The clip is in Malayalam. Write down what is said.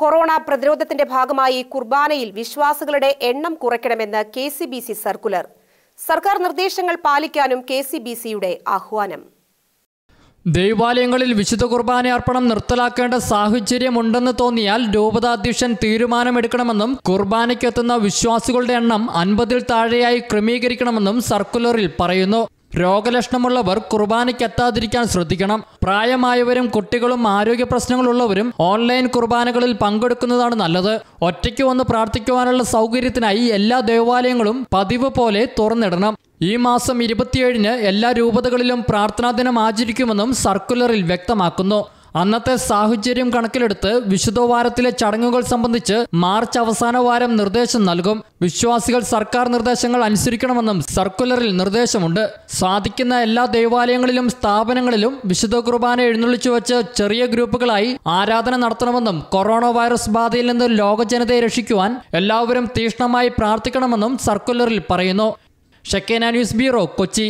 കൊറോണ പ്രതിരോധത്തിന്റെ ഭാഗമായി കുർബാനയിൽ വിശ്വാസികളുടെ എണ്ണം കുറയ്ക്കണമെന്ന് K C B C circular സർക്കാർ നിർദ്ദേശങ്ങൾ പാലിക്കാനും കെ സി ബി സിയുടെ ആഹ്വാനം ദൈവാലയങ്ങളിൽ വിശുദ്ധ കുർബാന അർപ്പണം നിർത്തലാക്കേണ്ട സാഹചര്യമുണ്ടെന്ന് തോന്നിയാൽ രൂപതാധ്യക്ഷൻ തീരുമാനമെടുക്കണമെന്നും കുർബാനയ്ക്കെത്തുന്ന വിശ്വാസികളുടെ എണ്ണം അൻപതിൽ താഴെയായി ക്രമീകരിക്കണമെന്നും സർക്കുലറിൽ പറയുന്നു രോഗലക്ഷണമുള്ളവർ കുർബാനയ്ക്ക് എത്താതിരിക്കാൻ ശ്രദ്ധിക്കണം പ്രായമായവരും കുട്ടികളും ആരോഗ്യ പ്രശ്നങ്ങളുള്ളവരും ഓൺലൈൻ കുർബാനകളിൽ പങ്കെടുക്കുന്നതാണ് നല്ലത് ഒറ്റയ്ക്ക് വന്ന് പ്രാർത്ഥിക്കുവാനുള്ള സൗകര്യത്തിനായി എല്ലാ ദേവാലയങ്ങളും പതിവ് പോലെ തുറന്നിടണം ഈ മാസം ഇരുപത്തിയേഴിന് എല്ലാ രൂപതകളിലും പ്രാർത്ഥനാ ദിനം ആചരിക്കുമെന്നും സർക്കുലറിൽ വ്യക്തമാക്കുന്നു അന്നത്തെ സാഹചര്യം കണക്കിലെടുത്ത് വിശുദ്ധ വാരത്തിലെ ചടങ്ങുകൾ സംബന്ധിച്ച് മാർച്ച് അവസാന വാരം നിർദ്ദേശം നൽകും വിശ്വാസികൾ സർക്കാർ നിർദ്ദേശങ്ങൾ അനുസരിക്കണമെന്നും സർക്കുലറിൽ നിർദ്ദേശമുണ്ട് സാധിക്കുന്ന എല്ലാ ദേവാലയങ്ങളിലും സ്ഥാപനങ്ങളിലും വിശുദ്ധ കുർബാന എഴുന്നള്ളിച്ചു വെച്ച് ചെറിയ ഗ്രൂപ്പുകളായി ആരാധന നടത്തണമെന്നും കൊറോണ വൈറസ് ബാധയിൽ നിന്ന് ലോക ജനതയെ രക്ഷിക്കുവാൻ എല്ലാവരും തീഷ്ണമായി പ്രാർത്ഥിക്കണമെന്നും സർക്കുലറിൽ പറയുന്നു ഷക്കേന ന്യൂസ് ബ്യൂറോ കൊച്ചി